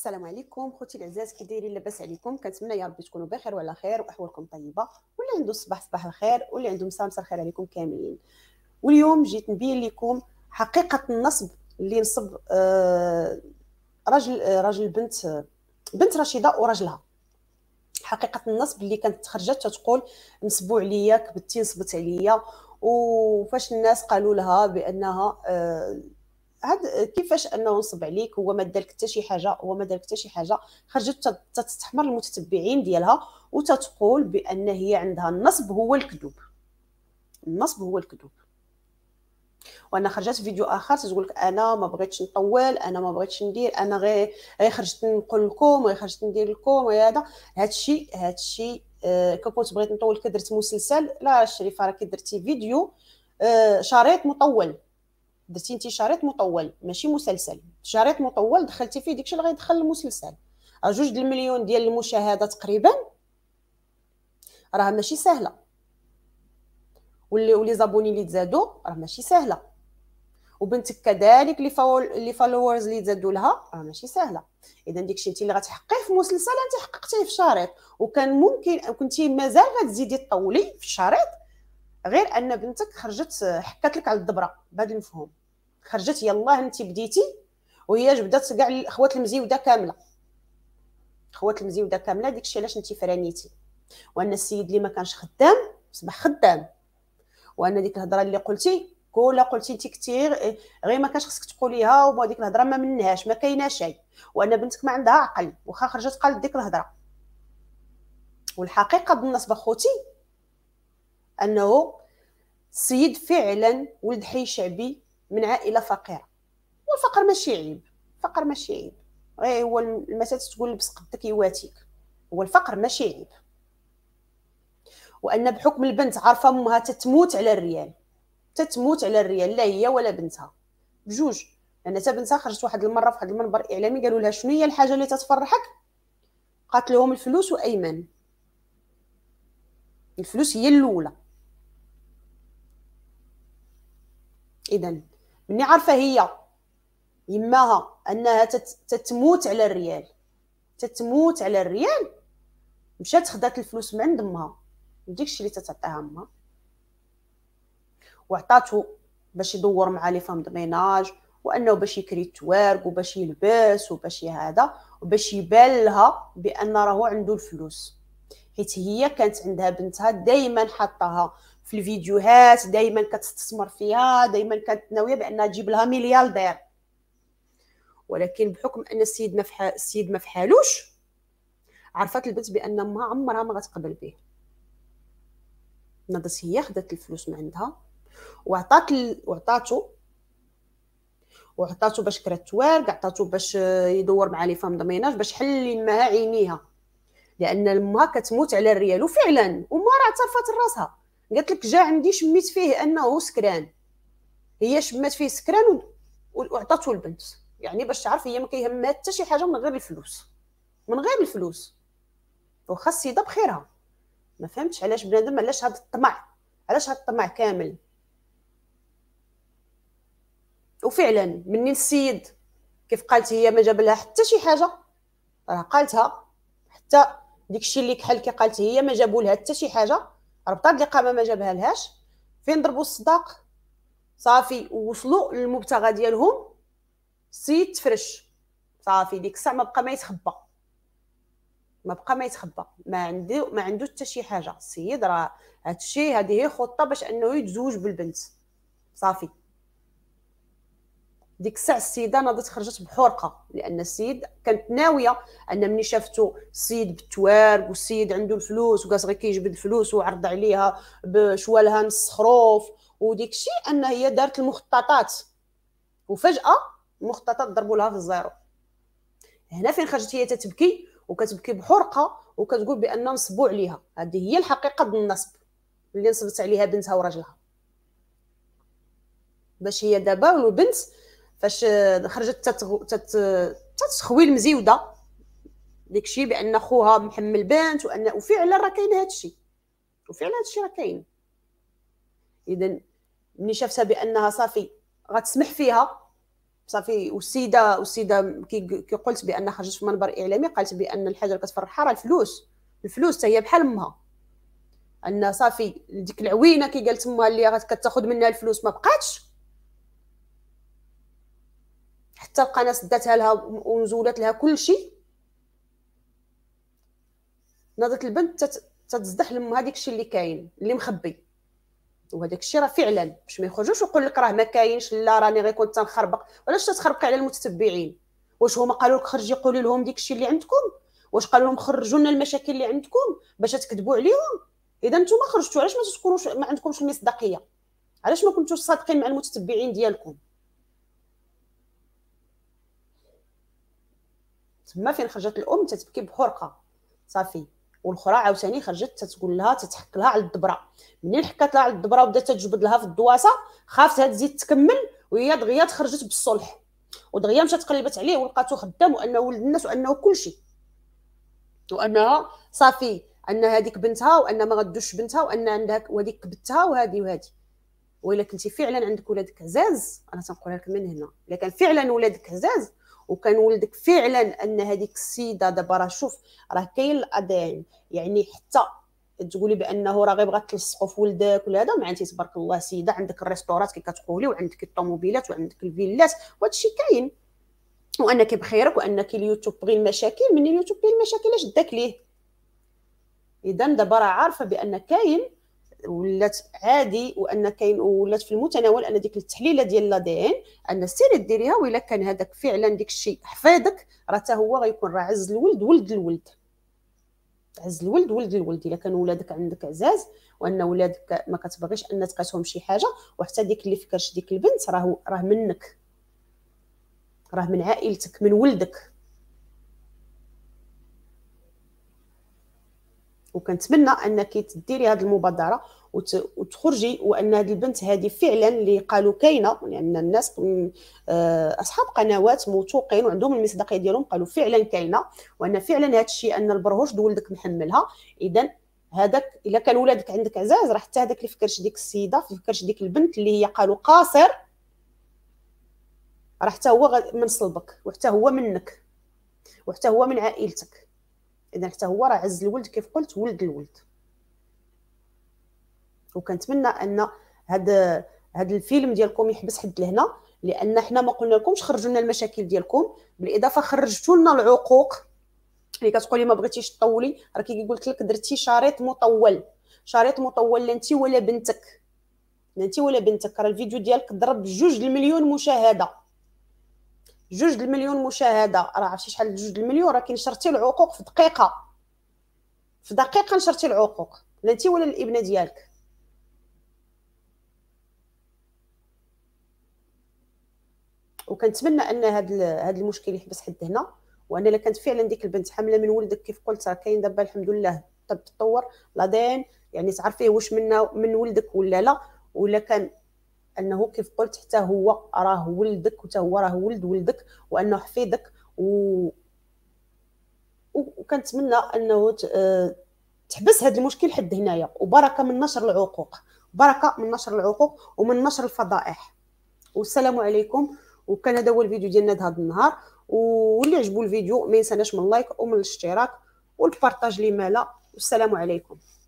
السلام عليكم خوتي العزاز كي دايرين لاباس عليكم كنتمنى يا ربي تكونوا بخير وعلى خير واحوالكم طيبه واللي عنده الصباح صباح الخير واللي عنده مساء مساء الخير عليكم كاملين واليوم جيت نبين لكم حقيقه النصب اللي نصب آه راجل آه، راجل بنت بنت رشيده وراجلها حقيقه النصب اللي كانت تخرجت تقول نصبوا عليا كبتي نصبت عليا وفاش الناس قالوا لها بانها آه هاد كيفاش انه نصب عليك هو ما دالك حتى شي حاجه هو ما دالك حتى شي حاجه خرجت تستحمر المتتبعين ديالها وتتقول بان هي عندها النصب هو الكذوب النصب هو الكذوب وانا خرجت فيديو اخر تقول لك انا ما بغيتش نطول انا ما بغيتش ندير انا غير غير خرجت نقول لكم غير خرجت ندير لكم هذا هادشي هادشي آه، كو كنت بغيت نطول كدرت مسلسل لا شريفه راكي درتي فيديو آه، شريط مطول درتي انت شريط مطول ماشي مسلسل شريط مطول دخلتي فيه داكشي اللي غيدخل المسلسل راه جوج المليون ديال المشاهده تقريبا راه ماشي سهله واللي ولي زابوني اللي تزادوا راه ماشي سهله وبنتك كذلك لي فول... لي فولورز اللي تزادوا لها راه ماشي سهله اذا داكشي انت اللي غتحققيه في مسلسل انت حققتيه في شريط وكان ممكن كنتي مازال غتزيدي تطولي في الشريط غير ان بنتك خرجت حكات لك على الدبره بهذا المفهوم خرجت يلاه انت بديتي وهي جبدات كاع الخوات المزيوده كامله خوات المزيوده كامله داكشي علاش انت فرانيتي وان السيد اللي ما كانش خدام صبح خدام وان ديك الهضره اللي قلتي كولا قلتي انت كثير غير ما كانش خصك تقوليها وهذيك الهضره ما منهاش ما كاينه شيء وان بنتك ما عندها عقل واخا خرجت قالت ديك الهضره والحقيقه بالنسبه خوتي انه السيد فعلا ولد حي شعبي من عائله فقيره والفقر ماشي عيب الفقر ماشي عيب غير إيه، هو المسات تقول لبس قدك يواتيك هو الفقر ماشي عيب وان بحكم البنت عارفه امها تتموت على الريال تتموت على الريال لا هي ولا بنتها بجوج لان حتى بنتها خرجت واحد المره في واحد المنبر اعلامي قالوا لها شنو هي الحاجه اللي تتفرحك قالت لهم الفلوس وايمن الفلوس هي الاولى اذا مني عارفه هي يماها انها تتموت على الريال تتموت على الريال مشات خدات الفلوس من عند امها داكشي اللي تتعطيها امها وعطاتو باش يدور مع لي فام دميناج ميناج وانه باش يكري التوارك وباش يلبس وباش هذا وباش يبان لها بان راهو عنده الفلوس حيت هي كانت عندها بنتها دائما حطاها في الفيديوهات دائما كتستثمر فيها دائما كانت ناويه بانها تجيب لها ملياردير ولكن بحكم ان السيد ما السيد ما فحالوش عرفت البنت بان ما عمرها ما غتقبل به نضت هي خدات الفلوس من عندها وعطات ال... وعطاتو وعطاتو باش كرات توارق عطاتو باش يدور مع لي فام دميناج باش حل معها عينيها لان المها كتموت على الريال وفعلا وما راه تفات راسها قالت لك جا عندي شميت فيه انه سكران هي شمات فيه سكران وعطاته البنت يعني باش تعرف هي ما كيهمها حتى شي حاجه من غير الفلوس من غير الفلوس وخا السيده بخيرها ما فهمتش علاش بنادم علاش هذا الطمع علاش هذا الطمع كامل وفعلا منين السيد كيف قالت هي ما جاب لها حتى شي حاجه راه قالتها حتى ديك الشيء اللي كحل كي قالت هي ما جابوا لها حتى شي حاجه ربطه الاقامه ما جابها لهاش فين ضربوا الصداق صافي ووصلوا للمبتغى ديالهم سيت تفرش صافي ديك الساعه ما بقى ما يتخبى ما بقى ما يتخبى ما عنده ما عنده حتى شي حاجه السيد راه هادشي هذه هي خطه باش انه يتزوج بالبنت صافي ديك الساعه السيده ناضت خرجت بحرقه لان السيد كانت ناويه ان ملي شافتو السيد بالتوارق والسيد عنده الفلوس وكاس غير كيجبد الفلوس وعرض عليها بشوالها نص خروف وديك الشيء ان هي دارت المخططات وفجاه المخططات ضربوا لها في الزيرو هنا فين خرجت هي تتبكي وكتبكي بحرقه وكتقول بان نصبوا عليها هذه هي الحقيقه ديال النصب اللي نصبت عليها بنتها وراجلها باش هي دابا البنت فاش خرجت تت... تتخوي المزيوده داكشي بان خوها محمل بنت وان وفعلا راه كاين هادشي وفعلا هادشي راه كاين اذا ملي شافتها بانها صافي غتسمح فيها صافي والسيده والسيده كي قلت بان خرجت في منبر اعلامي قالت بان الحاجه اللي كتفرحها راه الفلوس الفلوس حتى هي بحال امها ان صافي ديك العوينه كي قالت امها اللي كتاخذ منها الفلوس ما بقاتش حتى القناه سداتها لها ونزولت لها كل شيء نظرت البنت تتزدح لامها داك الشيء اللي كاين اللي مخبي وهذاك الشيء راه فعلا باش ما يخرجوش ويقول لك راه ما كاينش لا راني غير كنت تنخربق علاش تتخربقي على المتتبعين واش هما قالوا لك خرجي قولي لهم داك الشيء اللي عندكم واش قالوا لهم خرجوا لنا المشاكل اللي عندكم باش تكذبوا عليهم اذا نتوما خرجتوا علاش ما تكونوش ما عندكمش المصداقيه علاش ما كنتوش صادقين مع المتتبعين ديالكم تما فين خرجت الام تتبكي بحرقه صافي والاخرى عاوتاني خرجت تتقول لها تتحك لها على الدبره منين حكات لها على الدبره وبدات تجبد لها في الدواسه خافت هاد تزيد تكمل وهي دغيا تخرجت بالصلح ودغيا مشات قلبت عليه ولقاتو خدام وانه ولد الناس وانه كلشي وانها صافي ان هذيك بنتها وان ما غدوش بنتها وان عندها وهذيك كبتها وهذه وهذه والا كنتي فعلا عندك ولادك عزاز انا تنقولها لك من هنا الا كان فعلا ولادك عزاز وكان ولدك فعلا ان هذيك السيده دابا راه شوف راه كاين الاذان يعني حتى تقولي بانه راه غير بغات تلصقوا في ولدك ولا هذا معناتي تبارك الله سيده عندك الريستورات كي كتقولي وعندك الطوموبيلات وعندك الفيلات وهذا الشيء كاين وانك بخيرك وانك اليوتيوب بغي المشاكل من اليوتيوب بغي المشاكل اش داك ليه اذا دابا راه عارفه بان كاين ولات عادي وان كاين ولات في المتناول ان ديك التحليله ديال لا دي ان ان سيري ديريها والا كان هذاك فعلا ديك الشيء حفيدك راه حتى هو غيكون راه عز الولد ولد الولد عز الولد ولد الولد الا كان ولادك عندك عزاز وان ولادك ما كتبغيش ان تقاتهم شي حاجه وحتى ديك اللي فكرش ديك البنت راه راه منك راه من عائلتك من ولدك وكنتمنى انك تديري هذه المبادره وتخرجي وان هذه البنت هذه فعلا اللي قالوا كاينه لان يعني الناس آه، اصحاب قنوات موثوقين وعندهم المصداقيه ديالهم قالوا فعلا كاينه وان فعلا هذا الشيء ان البرهوش ولدك محملها اذا هذاك الا كان ولادك عندك عزاز راه حتى هذاك اللي فكرش ديك السيده فكرش ديك البنت اللي هي قالوا قاصر راه حتى هو من صلبك وحتى هو منك وحتى هو من عائلتك اذا حتى هو راه عز الولد كيف قلت ولد الولد وكنتمنى ان هاد هاد الفيلم ديالكم يحبس حد لهنا لان حنا ما قلنا لكمش خرجوا لنا المشاكل ديالكم بالاضافه خرجتوا لنا العقوق اللي كتقولي ما بغيتيش تطولي راه قلت لك درتي شريط مطول شريط مطول لا انت ولا بنتك لا انت ولا بنتك راه الفيديو ديالك ضرب جوج المليون مشاهده جوج المليون مشاهده راه عرفتي شحال جوج المليون راه كنشرتي العقوق في دقيقه في دقيقه نشرتي العقوق لا انت ولا الابنه ديالك وكنتمنى ان هذا هذا المشكل يحبس حد هنا وانا الا كانت فعلا ديك البنت حامله من ولدك كيف قلت راه كاين دابا الحمد لله طب تطور لا يعني تعرفيه واش من من ولدك ولا لا ولا كان انه كيف قلت حتى هو راه ولدك وحتى هو راه ولد ولدك وانه حفيدك و وكنتمنى انه تحبس هذا المشكل حد هنايا وبركه من نشر العقوق بركه من نشر العقوق ومن نشر الفضائح والسلام عليكم وكان هذا هو الفيديو ديالنا هذا النهار واللي عجبو الفيديو ما ينساناش من اللايك ومن الاشتراك والبارطاج لي مالا والسلام عليكم